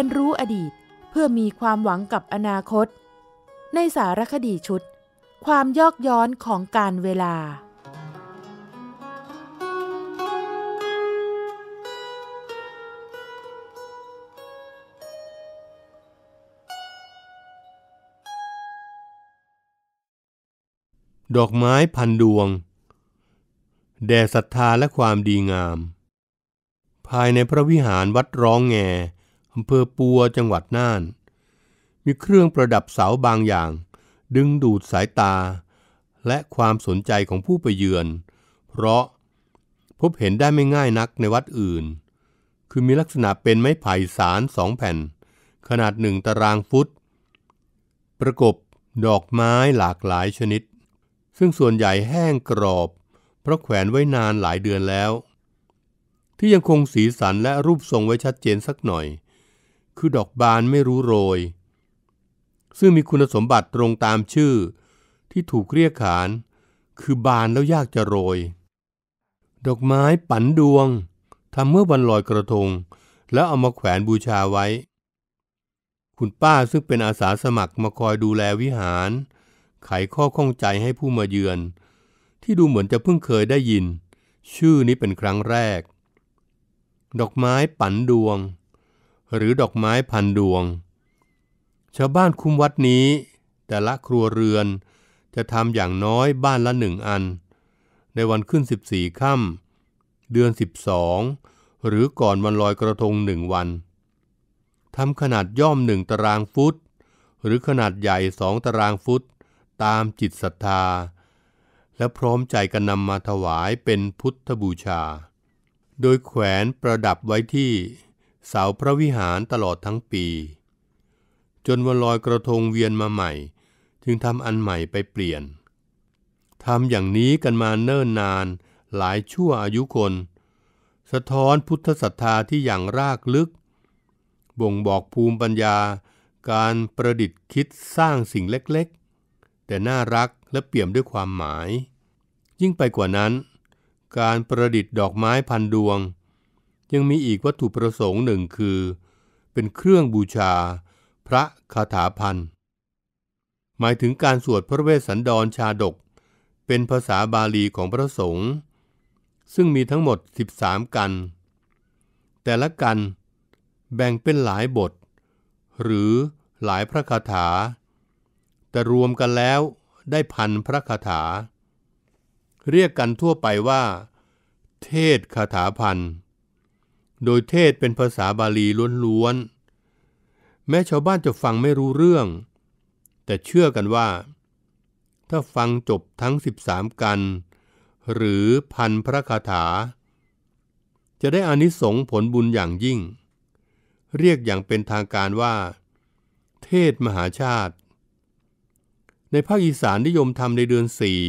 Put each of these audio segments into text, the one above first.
ียนรู้อดีตเพื่อมีความหวังกับอนาคต ในสารคดีชุด ความยอกย้อนของการเวลา ดอกไม้พันดวง แด่ศรัทธาและความดีงาม ภายในพระวิหารวัดร้องแงอำเภอปัวจังหวัดน่าน มีเครื่องประดับเสาบางอย่าง ดึงดูดสายตา และความสนใจของผู้ไปเยือน เพราะพบเห็นได้ไม่ง่ายนักในวัดอื่น คือมีลักษณะเป็นไม้ไผ่สารสองแผ่น ขนาดหนึ่งตารางฟุต ประกบดอกไม้หลากหลายชนิด ซึ่งส่วนใหญ่แห้งกรอบ เพราะแขวนไว้นานหลายเดือนแล้ว ที่ยังคงสีสันและรูปทรงไว้ชัดเจนสักหน่อยคือดอกบานไม่รู้โรย ซึ่งมีคุณสมบัติตรงตามชื่อ ที่ถูกเรียกขาน คือบานแล้วยากจะโรย ดอกไม้ปันดวงทำเมื่อวันลอยกระทง แล้วเอามาแขวนบูชาไว้ คุณป้าซึ่งเป็นอาสาสมัครมาคอยดูแลวิหาร ไขข้อข้องใจให้ผู้มาเยือน ที่ดูเหมือนจะเพิ่งเคยได้ยิน ชื่อนี้เป็นครั้งแรก ดอกไม้ปันดวงหรือดอกไม้พันดวง ชาวบ้านคุมวัดนี้ แต่ละครัวเรือนจะทำอย่างน้อยบ้านละหนึ่งอัน ในวันขึ้น 14ค่ำเดือน 12 หรือก่อนวันลอยกระทงหนึ่งวันทำขนาดย่อมหนึ่งตารางฟุต หรือขนาดใหญ่สองตารางฟุตตามจิตศรัทธา และพร้อมใจกันนำมาถวายเป็นพุทธบูชา โดยแขวนประดับไว้ที่เสาพระวิหารตลอดทั้งปี จนวันลอยกระทงเวียนมาใหม่จึงทำอันใหม่ไปเปลี่ยนทำอย่างนี้กันมาเนิ่นนานหลายชั่วอายุคน สะท้อนพุทธศรัทธาที่อย่างรากลึก บ่งบอกภูมิปัญญาการประดิษฐ์คิดสร้างสิ่งเล็กๆ แต่น่ารักและเปี่ยมด้วยความหมาย ยิ่งไปกว่านั้น การประดิษฐ์ดอกไม้พันดวงยังมีอีกวัตถุประสงค์หนึ่งคือเป็นเครื่องบูชาพระคาถาพันธ์หมายถึงการสวดพระเวสสันดรชาดกเป็นภาษาบาลีของพระสงฆ์ซึ่งมีทั้งหมด 13 กันแต่ละกันแบ่งเป็นหลายบท หรือหลายพระคาถา แต่รวมกันแล้วได้พันพระคาถา เรียกกันทั่วไปว่า เทศคาถาพันธ์โดยเทศเป็นภาษาบาลีล้วนๆ แม้ชาวบ้านจะฟังไม่รู้เรื่อง แต่เชื่อกันว่า ถ้าฟังจบทั้ง 13 กัน หรือพันพระคาถา จะได้อานิสงส์ผลบุญอย่างยิ่ง เรียกอย่างเป็นทางการว่า เทศมหาชาติ ในภาคอีสานนิยมทำในเดือนสี่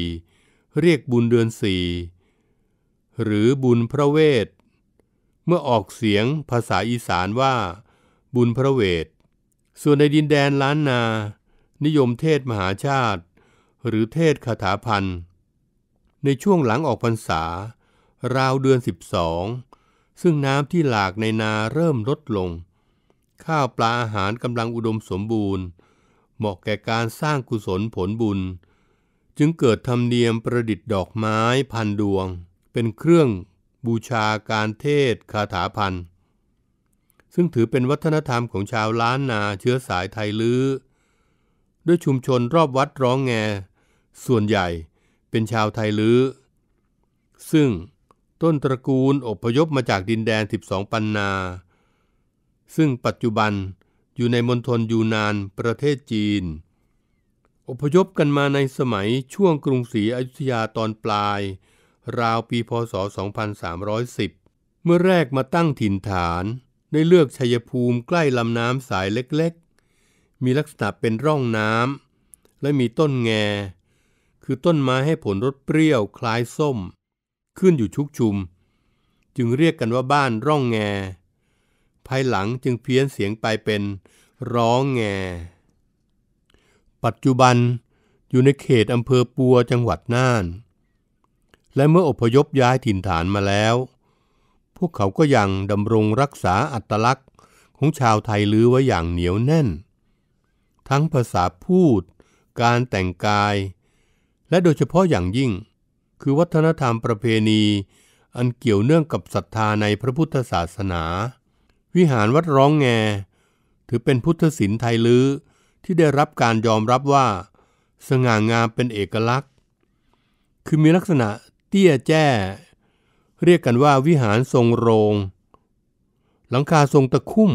เรียกบุญเดือนสี่ หรือบุญพระเวทเมื่อออกเสียงภาษาอีสานว่า บุญพระเวท ส่วนในดินแดนล้านนา นิยมเทศมหาชาติ หรือเทศคาถาพันธ์ในช่วงหลังออกพรรษาราวเดือน12ซึ่งน้ำที่หลากในนาเริ่มลดลง ข้าวปลาอาหารกำลังอุดมสมบูรณ์ เหมาะแก่การสร้างกุศลผลบุญ จึงเกิดธรรมเนียมประดิษฐ์ดอกไม้พันดวงเป็นเครื่องบูชาการเทศคาถาพัน ซึ่งถือเป็นวัฒนธรรมของชาวล้านนาเชื้อสายไทยลือ้อ ด้วยชุมชนรอบวัดร้องแง ส่วนใหญ่เป็นชาวไทยลือ้อ ซึ่งต้นตระกูลอพยพมาจากดินแดน12 ปันนา ซึ่งปัจจุบันอยู่ในมณฑลยูนานประเทศจีน อพยพกันมาในสมัยช่วงกรุงศรีอยุธยาตอนปลายราวปีพศ 2310 เมื่อแรกมาตั้งถิ่นฐานได้เลือกชัยภูมิใกล้ลำน้ำสายเล็กๆ มีลักษณะเป็นร่องน้ำและมีต้นแง คือต้นไม้ให้ผลรสเปรี้ยวคล้ายส้ม ขึ้นอยู่ชุกชุม จึงเรียกกันว่าบ้านร่องแง ภายหลังจึงเพี้ยนเสียงไปเป็นร้องแง ปัจจุบันอยู่ในเขตอำเภอปัวจังหวัดน่านและเมื่ออพยพย้ายถิ่นฐานมาแล้ว พวกเขาก็ยังดำรงรักษาอัตลักษณ์ของชาวไทยลื้อไว้อย่างเหนียวแน่น ทั้งภาษาพูด การแต่งกาย และโดยเฉพาะอย่างยิ่ง คือวัฒนธรรมประเพณี อันเกี่ยวเนื่องกับศรัทธาในพระพุทธศาสนา วิหารวัดร้องแง ถือเป็นพุทธศิลป์ไทยลื้อที่ได้รับการยอมรับว่า สง่างามเป็นเอกลักษณ์ คือมีลักษณะเตี้ยแจ้ เรียกกันว่าวิหารทรงโรง หลังคาทรงตะคุ่ม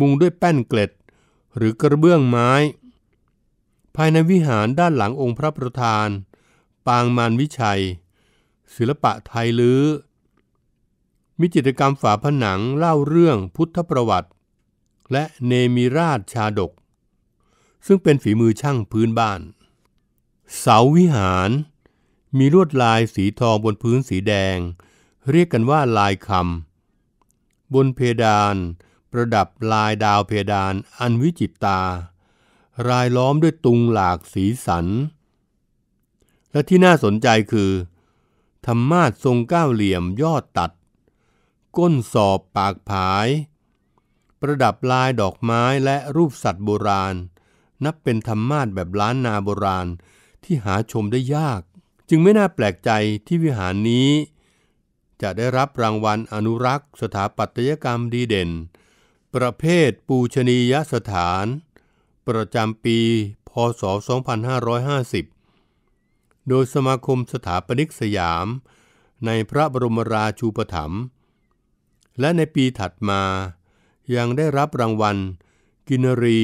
มุงด้วยแป้นเกล็ด หรือกระเบื้องไม้ ภายในวิหารด้านหลังองค์พระประธาน ปางมารวิชัย ศิลปะไทยลือ้อมีจิตรกรรมฝาผนังเล่าเรื่องพุทธประวัติ และเนมิราชชาดก ซึ่งเป็นฝีมือช่างพื้นบ้าน เสาวิหารมีลวดลายสีทองบนพื้นสีแดง เรียกกันว่าลายคำบนเพดาน ประดับลายดาวเพดานอันวิจิตตารายล้อมด้วยตุงหลากสีสัน และที่น่าสนใจคือ ธรรมาททรงก้าวเหลี่ยมยอดตัด ก้นสอบปากผาย ประดับลายดอกไม้และรูปสัตว์โบราณ นับเป็นธรรมาทแบบล้านนาโบราณที่หาชมได้ยากจึงไม่น่าแปลกใจที่วิหารนี้ จะได้รับรางวัลอนุรักษ์สถาปัตยกรรมดีเด่น ประเภทปูชนียสถาน ประจำปีพศ 2550 โดยสมาคมสถาปนิกสยามในพระบรมราชูปถัมภ์ และในปีถัดมายังได้รับรางวัลกินรี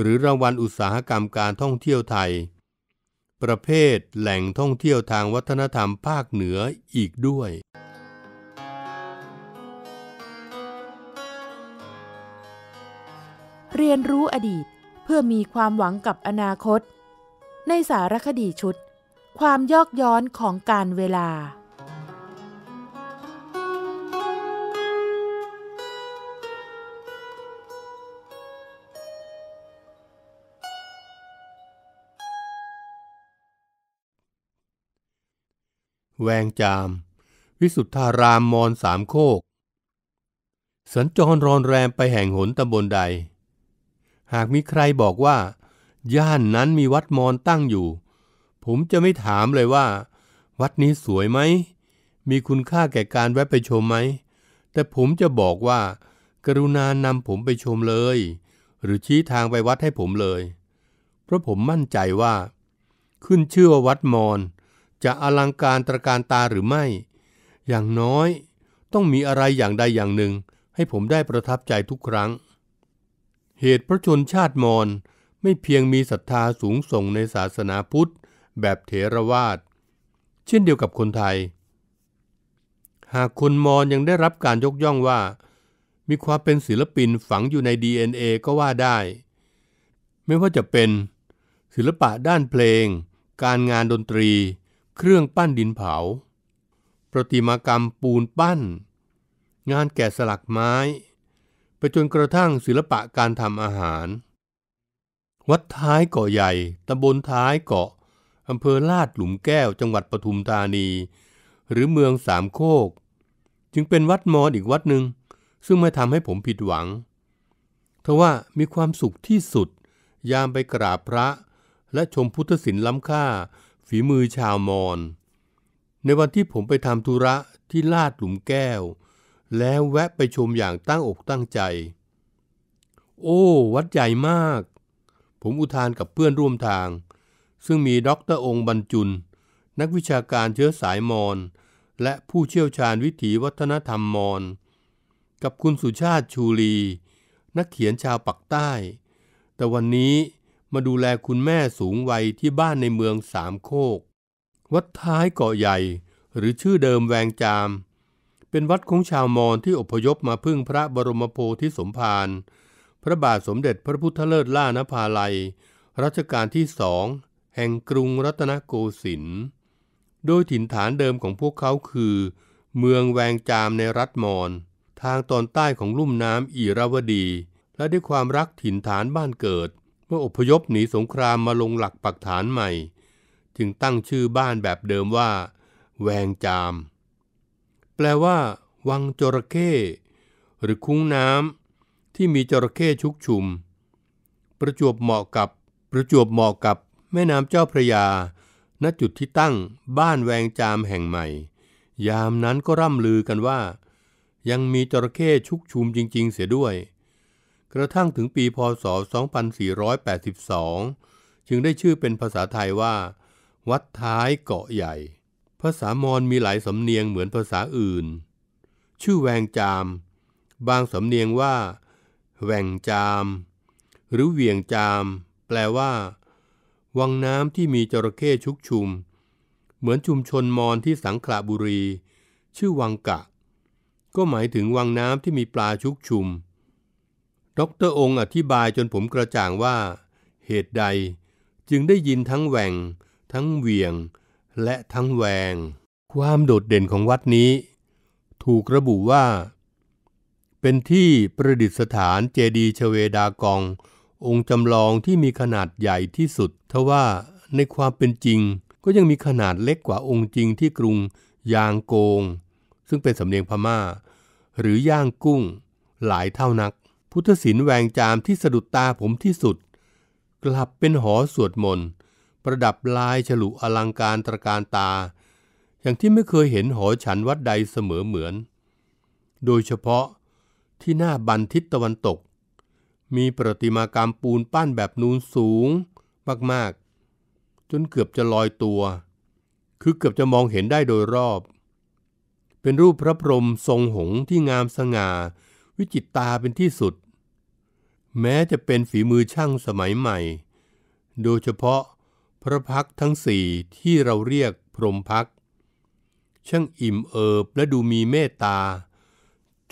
หรือรางวัลอุตสาหกรรมการท่องเที่ยวไทยประเภทแหล่งท่องเที่ยวทางวัฒนธรรมภาคเหนืออีกด้วย เรียนรู้อดีตเพื่อมีความหวังกับอนาคต ในสารคดีชุด ความยอกย้อนของการเวลาแวงจาม วิสุทธารามมอนสามโคก สัญจรรอนแรมไปแห่งหนตำบลใด หากมีใครบอกว่าย่านนั้นมีวัดมอนตั้งอยู่ ผมจะไม่ถามเลยว่า วัดนี้สวยไหม มีคุณค่าแก่การแวะไปชมไหม แต่ผมจะบอกว่า กรุณานำผมไปชมเลย หรือชี้ทางไปวัดให้ผมเลย เพราะผมมั่นใจว่า ขึ้นชื่อว่าวัดมอนจะอลังการตระการตาหรือไม่ อย่างน้อยต้องมีอะไรอย่างใดอย่างหนึ่งให้ผมได้ประทับใจทุกครั้ง เหตุพระชนชาติมอญไม่เพียงมีศรัทธาสูงส่งในศาสนาพุทธ แบบเถรวาทเช่นเดียวกับคนไทย หากคนมอญยังได้รับการยกย่องว่า มีความเป็นศิลปินฝังอยู่ใน DNA ก็ว่าได้ ไม่ว่าจะเป็น ศิลปะด้านเพลง การงานดนตรีเครื่องปั้นดินเผา ประติมากรรมปูนปั้น งานแกะสลักไม้ ไปจนกระทั่งศิลปะการทำอาหาร วัดท้ายเกาะใหญ่ตำบลท้ายเกาะอำเภอลาดหลุมแก้วจังหวัดปทุมธานี หรือเมืองสามโคก จึงเป็นวัดมอญอีกวัดหนึ่ง ซึ่งไม่ทำให้ผมผิดหวังทว่ามีความสุขที่สุด ยามไปกราบพระและชมพุทธศิลป์ล้ำค่าีมือชาวมอน ในวันที่ผมไปทำธุระที่ลาดหลุมแก้ว แล้วแวะไปชมอย่างตั้งอกตั้งใจ โอ้วัดใหญ่มาก ผมอุทานกับเพื่อนร่วมทาง ซึ่งมีด็อกเตอร์องค์บรรจุน นักวิชาการเชื้อสายมอน และผู้เชี่ยวชาญวิถีวัฒนธรรมมอน กับคุณสุชาติชูรี นักเขียนชาวปักใต้ แต่วันนี้มาดูแลคุณแม่สูงวัยที่บ้านในเมืองสามโคก วัดท้ายเกาะใหญ่หรือชื่อเดิมแวงจาม เป็นวัดของชาวมอญที่อพยพมาพึ่งพระบรมโพธิสมภารพระบาทสมเด็จพระพุทธเลิศล่านภาลัย รัชกาลที่สอง แห่งกรุงรัตนโกสินทร์ โดยถิ่นฐานเดิมของพวกเขาคือ เมืองแวงจามในรัฐมอญทางตอนใต้ของลุ่มน้ำอีราวดี และด้วยความรักถิ่นฐานบ้านเกิดมื่ออพยพหนีสงครามมาลงหลักปักฐานใหม่จึงตั้งชื่อบ้านแบบเดิมว่า แวงจาม แปลว่า วังจระเข้ หรือคุ้งน้ำที่มีจระเข้ชุกชุม ประจวบเหมาะกับ ประจวบเหมาะกับแม่น้ำเจ้าพระยา ณจุดที่ตั้งบ้านแวงจามแห่งใหม่ ยามนั้นก็ร่ำลือกันว่ายังมีจระเข้ชุกชุมจริง ๆ เสียด้วยกระทั่งถึงปีพศ 2482 จึงได้ชื่อเป็นภาษาไทยว่า วัดท้ายเกาะใหญ่ ภาษามอญมีหลายสำเนียงเหมือนภาษาอื่น ชื่อแวงจาม บางสำเนียงว่าแหวงจาม หรือเวียงจาม แปลว่า วังน้ำที่มีจระเข้ชุกชุม เหมือนชุมชนมอญที่สังขละบุรี ชื่อวังกะ ก็หมายถึงวังน้ำที่มีปลาชุกชุมดรองค์อธิบายจนผมกระจ่างว่า เหตุใดจึงได้ยินทั้งแหวงทั้งเวียง และทั้งแวง ความโดดเด่นของวัดนี้ ถูกระบุว่า เป็นที่ประดิษฐานเจดีย์ชเวดากอง องค์จำลองที่มีขนาดใหญ่ที่สุด ทว่าในความเป็นจริงก็ยังมีขนาดเล็กกว่าองค์จริงที่กรุงยางโกง ซึ่งเป็นสำเนียงพมา่า หรือย่างกุ้ง หลายเท่านักพุทธศิลป์แวงจามที่สะดุดตาผมที่สุด กลับเป็นหอสวดมนต์ ประดับลายฉลุอลังการตรการตา อย่างที่ไม่เคยเห็นหอฉันวัดใดเสมอเหมือน โดยเฉพาะที่หน้าบันทิศตะวันตก มีประติมากรรมปูนปั้นแบบนูนสูงมากๆ จนเกือบจะลอยตัว คือเกือบจะมองเห็นได้โดยรอบ เป็นรูปพระพรหมทรงหงที่งามสง่าวิจิตตาเป็นที่สุด แม้จะเป็นฝีมือช่างสมัยใหม่ โดยเฉพาะพระพักทั้งสี่ที่เราเรียกพรมพักช่างอิ่มเอิบและดูมีเมตตา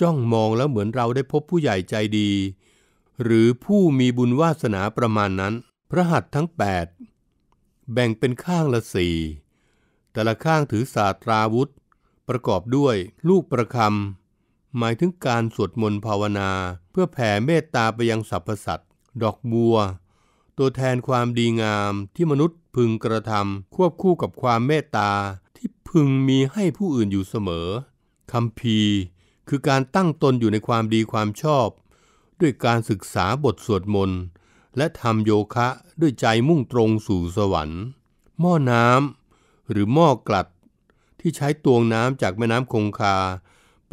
จ้องมองแล้วเหมือนเราได้พบผู้ใหญ่ใจดี หรือผู้มีบุญวาสนาประมาณนั้นพระหัตถ์ทั้ง 8 แบ่งเป็นข้างละสี่ แต่ละข้างถือศาสตราวุธ ประกอบด้วยลูกประคำหมายถึงการสวดมนต์ภาวนาเพื่อแผ่เมตตาไปยังสรรพสัตว์ดอกบัว ตัวแทนความดีงามที่มนุษย์พึงกระทำควบคู่กับความเมตตาที่พึงมีให้ผู้อื่นอยู่เสมอคำพีคือการตั้งตนอยู่ในความดีความชอบ ด้วยการศึกษาบทสวดมนต์และทำโยคะด้วยใจมุ่งตรงสู่สวรรค์ หม้อน้ำหรือหม้อกลัด ที่ใช้ตวงน้ำจากแม่น้ำคงคา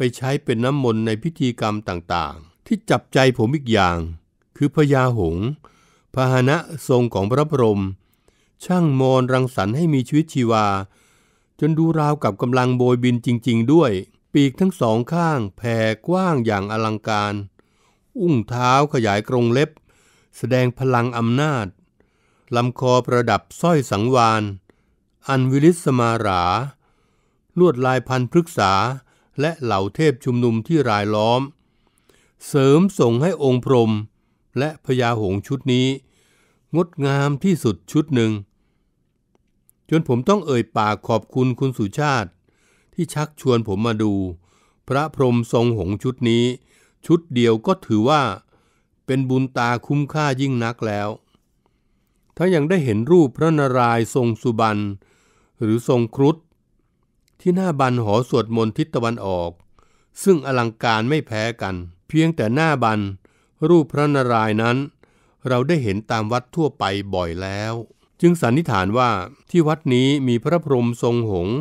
ไปใช้เป็นน้ำมนต์ในพิธีกรรมต่างๆ ที่จับใจผมอีกอย่าง คือพญาหงพาหนะทรงของพระพรม ช่างมอนรังสรรค์ให้มีชีวิตชีวา จนดูราวกับกำลังโบยบินจริงๆ ด้วย ปีกทั้งสองข้างแผ่กว้างอย่างอลังการ อุ้งเท้าขยายกรงเล็บ แสดงพลังอำนาจ ลำคอประดับสร้อยสังวาน อันวิลิสมารา ลวดลายพันพฤกษาและเหล่าเทพชุมนุมที่รายล้อม เสริมส่งให้องค์พรม และพญาหงชุดนี้ งดงามที่สุดชุดหนึ่ง จนผมต้องเอ่ยปากขอบคุณคุณสุชาติ ที่ชักชวนผมมาดู พระพรมทรงหงชุดนี้ ชุดเดียวก็ถือว่า เป็นบุญตาคุ้มค่ายิ่งนักแล้วทั้งยังได้เห็นรูปพระนารายณ์ทรงสุบรรณหรือทรงครุฑที่หน้าบันหอสวดมนต์ทิศตะวันออก ซึ่งอลังการไม่แพ้กัน เพียงแต่หน้าบัน รูปพระนารายณ์นั้น เราได้เห็นตามวัดทั่วไปบ่อยแล้ว จึงสันนิษฐานว่าที่วัดนี้มีพระพรหมทรงหงษ์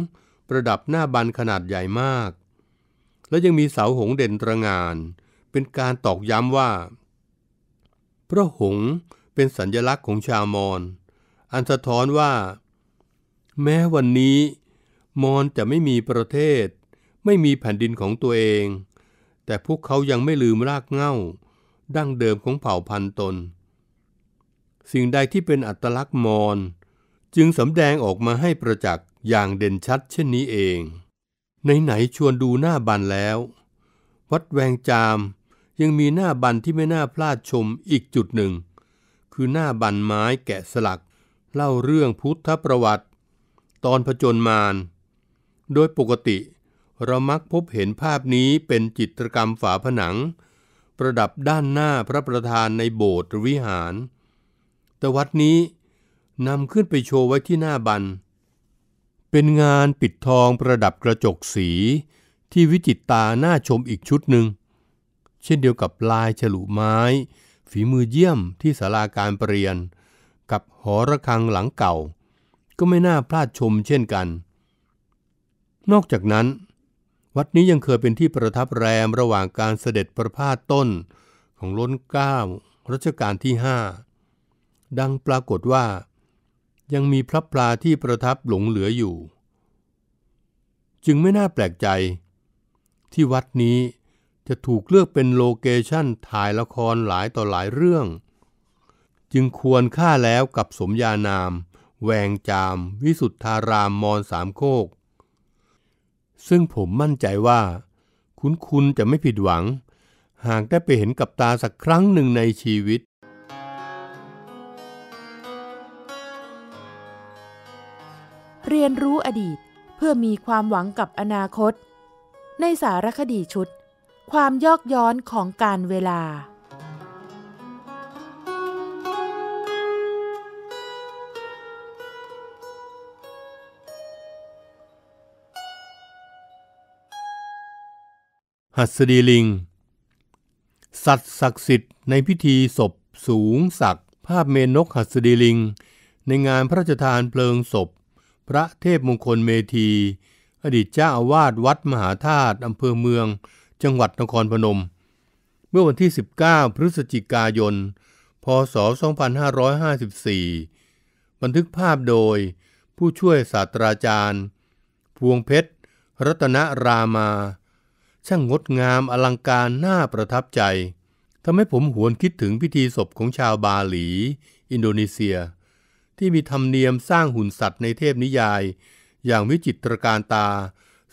ประดับหน้าบันขนาดใหญ่มาก และยังมีเสาหงเด่นตรงาน เป็นการตอกย้ำว่า พระหงษ์เป็นสัญลักษณ์ของชาวมอญอันสะท้อนว่า แม้วันนี้มอนจะไม่มีประเทศไม่มีแผ่นดินของตัวเอง แต่พวกเขายังไม่ลืมรากเหง้าดั้งเดิมของเผ่าพันธุ์ตน สิ่งใดที่เป็นอัตลักษณ์มอนจึงสำแดงออกมาให้ประจักษ์อย่างเด่นชัดเช่นนี้เองไหนๆชวนดูหน้าบันแล้ว วัดแวงจามยังมีหน้าบันที่ไม่น่าพลาดชมอีกจุดหนึ่ง คือหน้าบันไม้แกะสลักเล่าเรื่องพุทธประวัติ ตอนผจญมารโดยปกติเรามักพบเห็นภาพนี้เป็นจิตรกรรมฝาผนัง ประดับด้านหน้าพระประธานในโบสถ์วิหาร แต่วัดนี้นำขึ้นไปโชว์ไว้ที่หน้าบัน เป็นงานปิดทองประดับกระจกสีที่วิจิตตาหน้าชมอีกชุดหนึ่ง เช่นเดียวกับลายฉลุไม้ ฝีมือเยี่ยมที่ศาลาการประเรียน กับหอระฆังหลังเก่า ก็ไม่น่าพลาดชมเช่นกันนอกจากนั้น วัดนี้ยังเคยเป็นที่ประทับแรมระหว่างการเสด็จประพาสต้น ของล้นเก้ารัชกาลที่ห้าดังปรากฏว่า ยังมีพระปลาที่ประทับหลงเหลืออยู่ จึงไม่น่าแปลกใจ ที่วัดนี้จะถูกเลือกเป็นโลเคชั่นถ่ายละครหลายต่อหลายเรื่อง จึงควรค่าแล้วกับสมญานาม แวงจามวิสุทธารามมอนสามโคกซึ่งผมมั่นใจว่า คุณคุณจะไม่ผิดหวัง หากได้ไปเห็นกับตาสักครั้งหนึ่งในชีวิต เรียนรู้อดีตเพื่อมีความหวังกับอนาคต ในสารคดีชุด ความยอกย้อนของการเวลาหัสดีลิง สัตว์ศักดิ์สิทธิ์ในพิธีศพสูงศักดิ์ภาพเมนนกหัสดีลิง ในงานพระราชทานเพลิงศพพระเทพมงคลเมธี อดีตเจ้าอาวาสวัดมหาธาตุอำเภอเมืองจังหวัดนครพนม เมื่อวันที่ 19 พฤศจิกายนพศ 2554 บันทึกภาพโดยผู้ช่วยศาสตราจารย์พวงเพชรรัตนรามาช่างงดงามอลังการน่าประทับใจ ทำให้ผมหวนคิดถึงพิธีศพของชาวบาหลี อินโดนีเซีย ที่มีธรรมเนียมสร้างหุ่นสัตว์ในเทพนิยาย อย่างวิจิตรการตา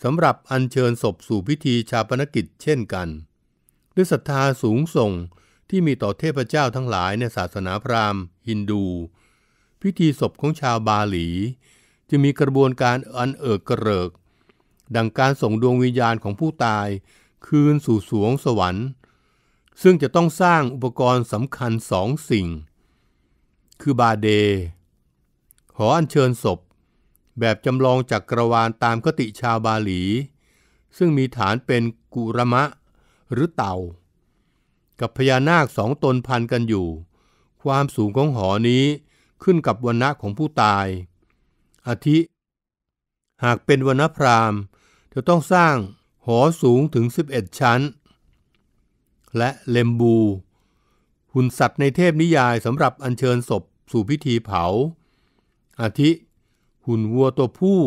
สำหรับอัญเชิญศพสู่พิธีชาปนกิจเช่นกันด้วยศรัทธาสูงส่งที่มีต่อเทพเจ้าทั้งหลายในศาสนาพราหมณ์ฮินดู พิธีศพของชาวบาหลีจะมีกระบวนการอันเอิกกระเริกดังการส่งดวงวิญญาณของผู้ตาย คืนสู่สวงสวรรค์ ซึ่งจะต้องสร้างอุปกรณ์สำคัญสองสิ่ง คือบาเด หออัญเชิญศพ แบบจำลองจากกระวานตามคติชาวบาหลี ซึ่งมีฐานเป็นกุระมะหรือเต่า กับพญานาคสองตนพันกันอยู่ ความสูงของหอนี้ขึ้นกับวันณะของผู้ตาย อาทิ หากเป็นวันพราหมณ์จะต้องสร้างหอสูงถึง 11 ชั้น และเลมบู หุ่นสัตว์ในเทพนิยายสำหรับอัญเชิญศพสู่พิธีเผา อาทิ หุ่นวัวตัวผู้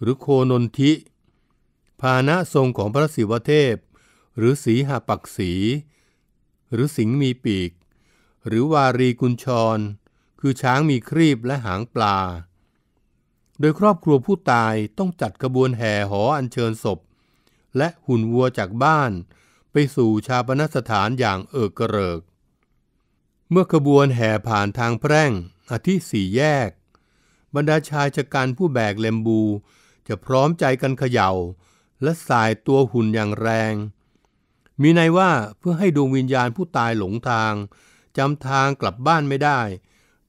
หรือโคนนทิ ภาณะทรงของพระศิวเทพ หรือสีหปักษี หรือสิงมีปีก หรือวารีกุญชร คือช้างมีครีบและหางปลาโดยครอบครัวผู้ตายต้องจัดกระบวนแห่หออัญเชิญศพ และหุ่นวัวจากบ้าน ไปสู่ชาปนสถานอย่างเอิกเริก เมื่อขบวนแห่ผ่านทางแพร่งอธิสี่แยก บรรดาชายชะกันผู้แบกเลมบูจะพร้อมใจกันเขยา่า และสายตัวหุ่นอย่างแรง มีในว่าเพื่อให้ดวงวิญญาณผู้ตายหลงทาง จำทางกลับบ้านไม่ได้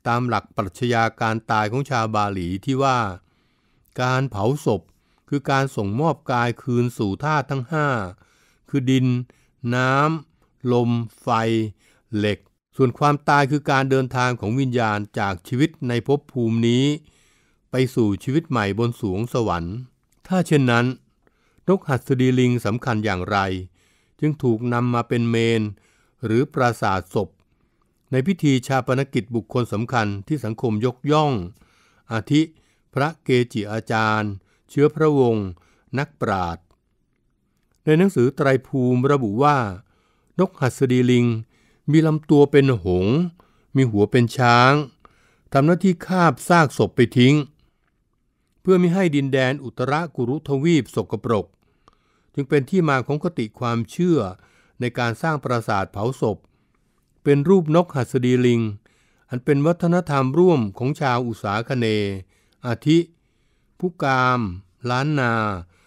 ตามหลักปรัชญาการตายของชาวบาหลีที่ว่า การเผาศพคือการส่งมอบกายคืนสู่ธาตุทั้งห้าคือดิน น้ำ ลม ไฟ เหล็ก ส่วนความตายคือการเดินทางของวิญญาณจากชีวิตในภพภูมินี้ไปสู่ชีวิตใหม่บนสูงสวรรค์ ถ้าเช่นนั้นนกหัสดีลิงสำคัญอย่างไร จึงถูกนำมาเป็นเมนหรือปราสาทศพในพิธีชาปนกิจบุคคลสำคัญที่สังคมยกย่อง อาทิ พระเกจิอาจารย์ เชื้อพระวงศ์นักปราชญ์ในหนังสือไตรภูมิระบุว่า นกหัสดีลิง มีลำตัวเป็นหง มีหัวเป็นช้างทำหน้าที่คาบซากศพไปทิ้ง เพื่อไม่ให้ดินแดนอุตรากุรุทวีปสกปรกจึงเป็นที่มาของคติความเชื่อในการสร้างปราสาทเผาศพเป็นรูปนกหัสดีลิง อันเป็นวัฒนธรรมร่วมของชาวอุษาคเน อาทิผู้กาม ล้านนา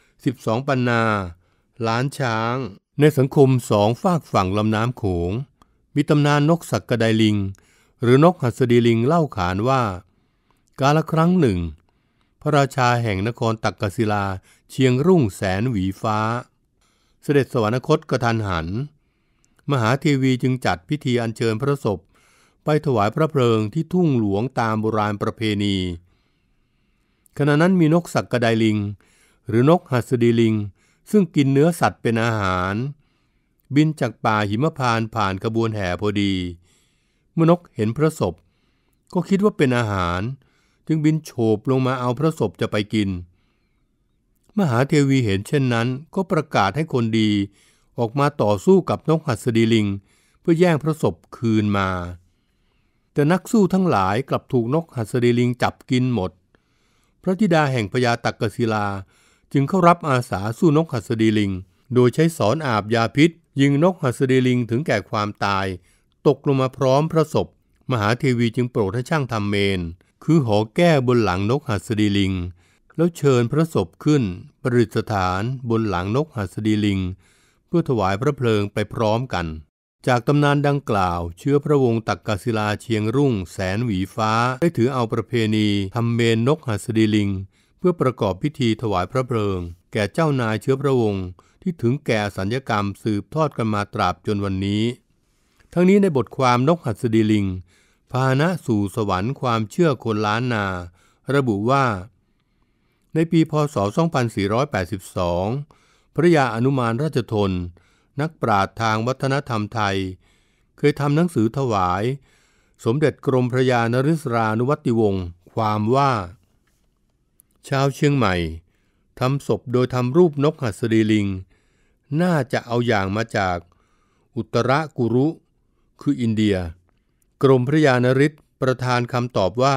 12ปันนา ล้านช้าง ในสังคมสองฝากฝั่งลำน้ำโขง มีตำนานนกสักกระไดลิง หรือนกหัสดีลิงเล่าขานว่า กาลครั้งหนึ่ง พระราชาแห่งนครตักกศิลาเชียงรุ่งแสนหวีฟ้า เสด็จสวรรคตกระทันหันมหาเทวีจึงจัดพิธีอัญเชิญพระศพไปถวายพระเพลิงที่ทุ่งหลวงตามโบราณประเพณี ขณะนั้นมีนกสักกระไดลิง หรือนกหัสดีลิงซึ่งกินเนื้อสัตว์เป็นอาหาร บินจากป่าหิมพานผ่านขบวนแห่พอดีเมื่อนกเห็นพระศพก็คิดว่าเป็นอาหาร จึงบินโฉบลงมาเอาพระศพจะไปกิน มหาเทวีเห็นเช่นนั้นก็ประกาศให้คนดีออกมาต่อสู้กับนกหัสดีลิงเพื่อแย่งพระศพคืนมา แต่นักสู้ทั้งหลายกลับถูกนกหัสดีลิงจับกินหมด พระธิดาแห่งพญาตักกศิลาจึงเข้ารับอาสาสู้นกหัสดีลิงโดยใช้สอนอาบยาพิษยิงนกหัสดีลิงถึงแก่ความตาย ตกลงมาพร้อมพระศพมหาเทวีจึงโปรดให้ช่างทำเมนคือหอแก้บนหลังนกหัสดีลิงแล้วเชิญพระศพขึ้น ประดิษฐานบนหลังนกหัสดีลิงเพื่อถวายพระเพลิงไปพร้อมกัน จากตำนานดังกล่าว เชื้อพระวงศ์ตักกศิลาเชียงรุ่งแสนหวีฟ้าได้ถือเอาประเพณีทำเมนนกหัสดีลิงเพื่อประกอบพิธีถวายพระเพลิง แก่เจ้านายเชื้อพระวงศ์ที่ถึงแก่สัญญกรรมสืบทอดกันมาตราบ จนวันนี้ ทั้งนี้ในบทความนกหัสดีลิงพาณะสู่สวรรค์ความเชื่อคนล้านนา ระบุว่าในปีพศ2482พระยาอนุมานราชทน นักปราดทางวัฒนธรรมไทย เคยทำหนังสือถวาย สมเด็จกรมพระยานริศรานุวัติวงศ์ความว่าชาวเชียงใหม่ทำศพโดยทำรูปนกหัสดีลิงน่าจะเอาอย่างมาจาก อุตรกุรุ คืออินเดีย กรมพระยานริศประธานคำตอบว่า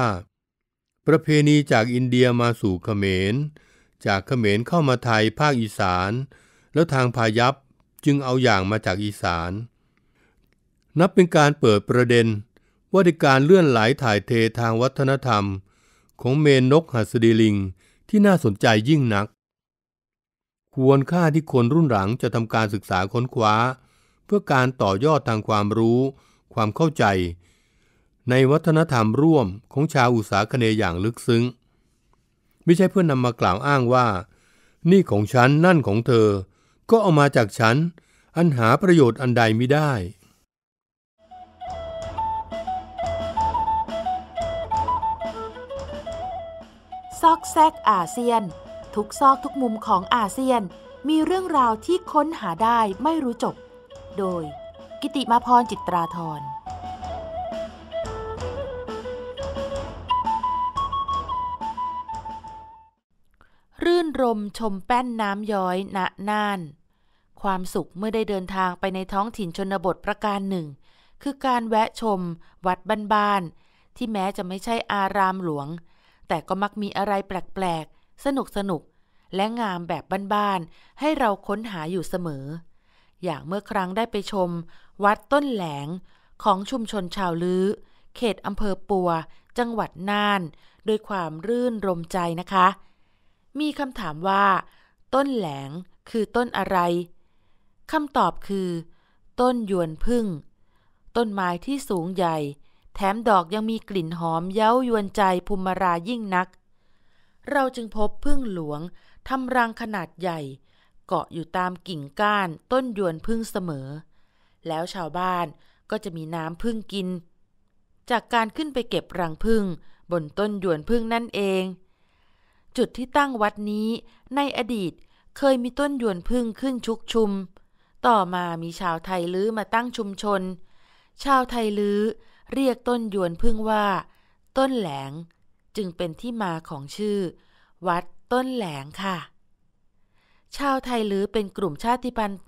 ประเพณีจากอินเดียมาสู่เขมรจากเขมรเข้ามาไทยภาคอีสาน แล้วทางพายัพจึงเอาอย่างมาจากอีสาน นับเป็นการเปิดประเด็นว่าในการเลื่อนไหลถ่ายเททางวัฒนธรรม ของเมน นกหัสดีลิงที่น่าสนใจยิ่งนัก ควรค่าที่คนรุ่นหลังจะทำการศึกษาค้นคว้า เพื่อการต่อยอดทางความรู้ ความเข้าใจ ในวัฒนธรรมร่วมของชาวอุตสาคเนอย่างลึกซึ้งไม่ใช่เพื่อนนำมากล่าวอ้างว่า นี่ของฉันนั่นของเธอ ก็เอามาจากฉันอันหาประโยชน์อันใดไม่ได้ ซอกแซกอาเซียน ทุกซอกทุกมุมของอาเซียนมีเรื่องราวที่ค้นหาได้ไม่รู้จบ โดย กิติมาพรจิตราธรรมชมแป้นน้ำย้อยณน่าน ความสุขเมื่อได้เดินทางไปในท้องถิ่นชนบทประการหนึ่ง คือการแวะชม วัดบ้านๆ ที่แม้จะไม่ใช่อารามหลวง แต่ก็มักมีอะไรแปลกๆ สนุกสนุกและงามแบบบ้านๆ ให้เราค้นหาอยู่เสมอ อย่างเมื่อครั้งได้ไปชม วัดต้นแหลง ของชุมชนชาวลือเขตอำเภอปัว จังหวัดน่าน โดยความรื่นรมใจนะคะมีคำถามว่า ต้นแหลงคือต้นอะไรคำตอบคือ ต้นยวนพึ่ง ต้นไม้ที่สูงใหญ่ แถมดอกยังมีกลิ่นหอมเย้ายวนใจภูมิรายิ่งนัก เราจึงพบพึ่งหลวงทำรังขนาดใหญ่ เกาะอยู่ตามกิ่งก้านต้นยวนพึ่งเสมอแล้วชาวบ้านก็จะมีน้ำพึ่งกิน จากการขึ้นไปเก็บรังพึ่งบนต้นยวนพึ่งนั่นเองจุดที่ตั้งวัดนี้ในอดีตเคยมีต้นยวนพึ่งขึ้นชุกชุม ต่อมามีชาวไทยลื้อมาตั้งชุมชน ชาวไทยลื้อเรียกต้นยวนพึ่งว่า ต้นแหลง จึงเป็นที่มาของชื่อ วัดต้นแหลงค่ะ ชาวไทยลื้อเป็นกลุ่มชาติพันธ์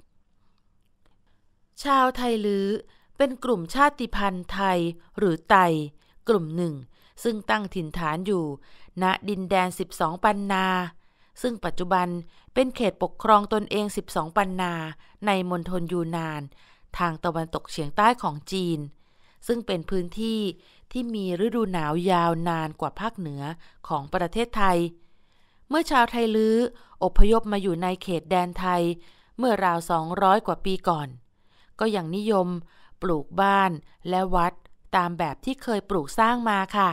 ชาวไทยลื้อเป็นกลุ่มชาติพันธุ์ไทยหรือไตกลุ่มหนึ่งซึ่งตั้งถิ่นฐานอยู่ ณดินแดน 12 ปันนา ซึ่งปัจจุบันเป็นเขตปกครองตนเอง 12 ปันนา ในมณฑลยูนาน ทางตะวันตกเฉียงใต้ของจีน ซึ่งเป็นพื้นที่ที่มีฤดูหนาวยาวนานกว่าภาคเหนือของประเทศไทย เมื่อชาวไทยลื้ออพยพมาอยู่ในเขตแดนไทยเมื่อราว 200 กว่าปีก่อน ก็ยังนิยมปลูกบ้านและวัดตามแบบที่เคยปลูกสร้างมาค่ะ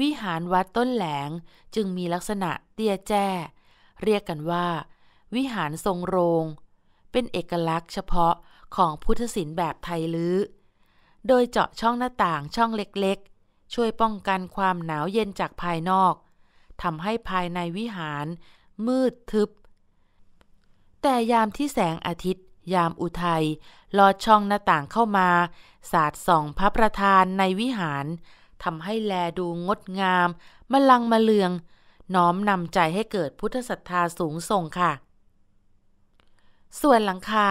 วิหารวัดต้นแหลงจึงมีลักษณะเตี้ยแจ้ เรียกกันว่า วิหารทรงโรง เป็นเอกลักษณ์เฉพาะของพุทธศิลป์แบบไทยลื้อโดยเจาะช่องหน้าต่างช่องเล็กๆ ช่วยป้องกันความหนาวเย็นจากภายนอกทำให้ภายในวิหาร มืดทึบ แต่ยามที่แสงอาทิตย์ ยามอุทัยลอดช่องหน้าต่างเข้ามา สาดส่องพระประธานในวิหารทำให้แลดูงดงาม มลังมะเลือง น้อมนำใจให้เกิดพุทธศรัทธาสูงส่งค่ะ ส่วนหลังคา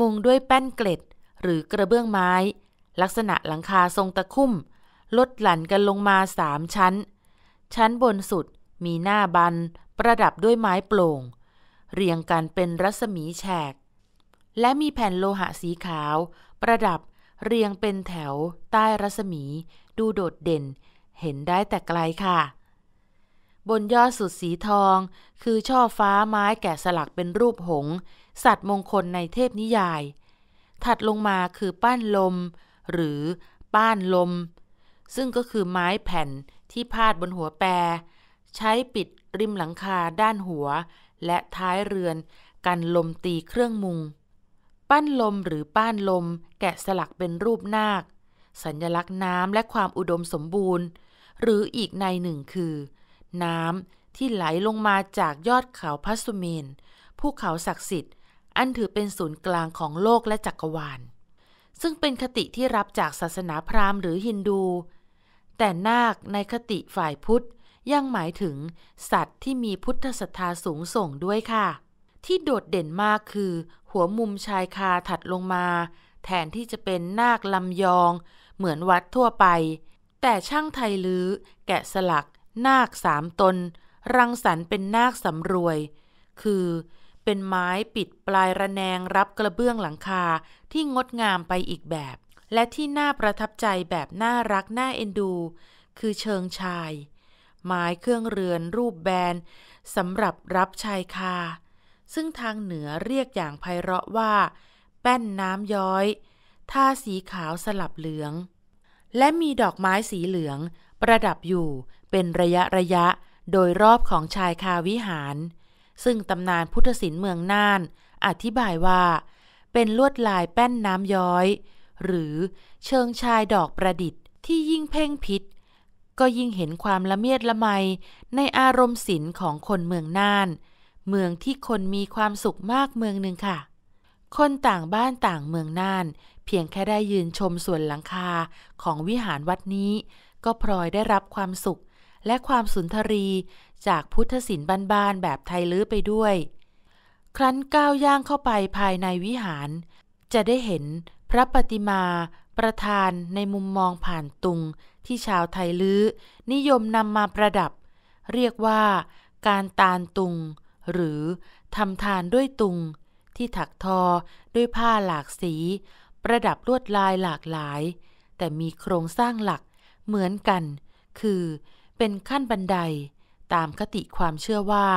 มุงด้วยแป้นเกล็ด หรือกระเบื้องไม้ ลักษณะหลังคาทรงตะคุ่ม ลดหลั่นกันลงมาสามชั้น ชั้นบนสุดมีหน้าบัน ประดับด้วยไม้โปร่ง เรียงกันเป็นรัศมีแฉก และมีแผ่นโลหะสีขาว ประดับเรียงเป็นแถวใต้รัศมี ดูโดดเด่น เห็นได้แต่ไกลค่ะ บนยอดสุดสีทอง คือช่อฟ้าไม้แกะสลักเป็นรูปหง สัตว์มงคลในเทพนิยาย ถัดลงมาคือป้านลม หรือป้านลม ซึ่งก็คือไม้แผ่นที่พาดบนหัวแปร ใช้ปิดริมหลังคาด้านหัว และท้ายเรือน กันลมตีเครื่องมุง ป้านลมหรือป้านลมแกะสลักเป็นรูปนาค สัญลักษณ์น้ำและความอุดมสมบูรณ์ หรืออีกในหนึ่งคือ น้ำที่ไหลลงมาจากยอดเขาพัสุเมนภูเขาศักดิ์สิทธิ์ อันถือเป็นศูนย์กลางของโลกและจักรวาล ซึ่งเป็นคติที่รับจากศาสนาพราหมณ์หรือฮินดู แต่นาคในคติฝ่ายพุทธยังหมายถึง สัตว์ที่มีพุทธศรัทธาสูงส่งด้วยค่ะ ที่โดดเด่นมากคือ หัวมุมชายคาถัดลงมาแทนที่จะเป็นนาคลำยอง เหมือนวัดทั่วไป แต่ช่างไทยลื้อแกะสลักนาคสามตน รังสรรค์เป็นนาคสำรวย คือ เป็นไม้ปิดปลายระแนงรับกระเบื้องหลังคาที่งดงามไปอีกแบบ และที่น่าประทับใจแบบน่ารักน่าเอ็นดู คือเชิงชาย ไม้เครื่องเรือนรูปแบนสำหรับรับชายคา ซึ่งทางเหนือเรียกอย่างไพเราะว่าแป้นน้ำย้อยทาสีขาวสลับเหลือง และมีดอกไม้สีเหลืองประดับอยู่เป็นระยะระยะโดยรอบของชายคาวิหาร ซึ่งตำนานพุทธศิลป์เมืองน่าน อธิบายว่า เป็นลวดลายแป้นน้ำย้อย หรือเชิงชายดอกประดิษฐ์ที่ยิ่งเพ่งพิษก็ยิ่งเห็นความละเมียดละไมในอารมณ์ศิลป์ของคนเมืองน่าน เมืองที่คนมีความสุขมากเมืองหนึ่งค่ะคนต่างบ้านต่างเมืองน่าน เพียงแค่ได้ยืนชมส่วนหลังคาของวิหารวัดนี้ ก็พลอยได้รับความสุขและความสุนทรีจากพุทธศิลป์บ้านๆแบบไทยลื้อไปด้วย ครั้นก้าวย่างเข้าไปภายในวิหาร จะได้เห็นพระปฏิมาประธานในมุมมองผ่านตุงที่ชาวไทยลื้อนิยมนำมาประดับ เรียกว่า การตานตุง หรือทำทานด้วยตุงที่ถักทอด้วยผ้าหลากสี ประดับลวดลายหลากหลาย แต่มีโครงสร้างหลักเหมือนกัน คือเป็นขั้นบันไดตามคติความเชื่อว่า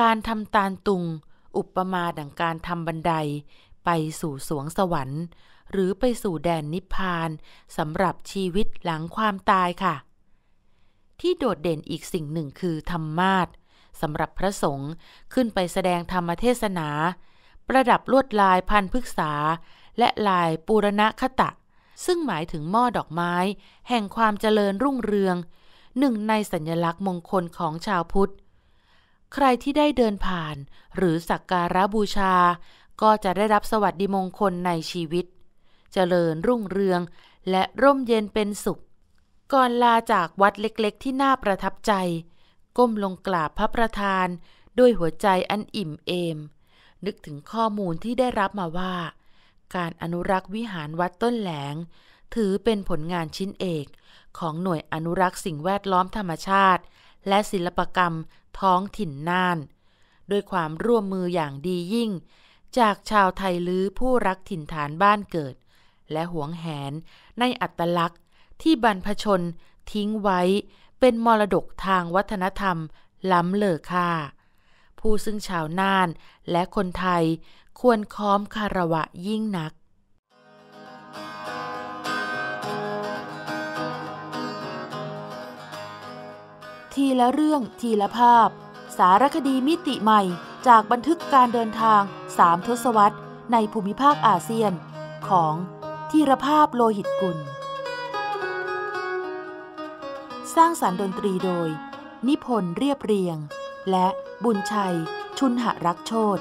การทำตาลตุง อุปมาดังการทำบันได ไปสู่สวงสวรรค์ หรือไปสู่แดนนิพพานสำหรับชีวิตหลังความตายค่ะ ที่โดดเด่นอีกสิ่งหนึ่งคือธรรมาทสำหรับพระสงฆ์ขึ้นไปแสดงธรรมเทศนาประดับลวดลายพันพฤกษา และลายปูรณะคตะ ซึ่งหมายถึงหม้อดอกไม้ แห่งความเจริญรุ่งเรือง หนึ่งในสัญลักษณ์มงคลของชาวพุทธ ใครที่ได้เดินผ่านหรือสักการะบูชาก็จะได้รับสวัสดีมงคลในชีวิต เจริญรุ่งเรือง และร่มเย็นเป็นสุข ก่อนลาจากวัดเล็กๆที่น่าประทับใจ ก้มลงกราบพระประธานด้วยหัวใจอันอิ่มเอมนึกถึงข้อมูลที่ได้รับมาว่า การอนุรักษ์วิหารวัดต้นแหลง ถือเป็นผลงานชิ้นเอก ของหน่วยอนุรักษ์สิ่งแวดล้อมธรรมชาติ และศิลปกรรมท้องถิ่นน่านด้วยความร่วมมืออย่างดียิ่ง จากชาวไทยลื้อผู้รักถิ่นฐานบ้านเกิด และหวงแหนในอัตลักษณ์ ที่บรรพชนทิ้งไว้ เป็นมรดกทางวัฒนธรรม ล้ำเลอค่าผู้ซึ่งชาวน่าน และคนไทยควรค้อมคาระวะยิ่งนัก ทีละเรื่องทีละภาพ สารคดีมิติใหม่จากบันทึกการเดินทางสามทศวรรษในภูมิภาคอาเซียน ของ ทีรภาพโลหิตกุลสร้างสารรค์ดนตรีโดย นิพนธ์เรียบเรียงและบุญชัย ชุนหรักโชต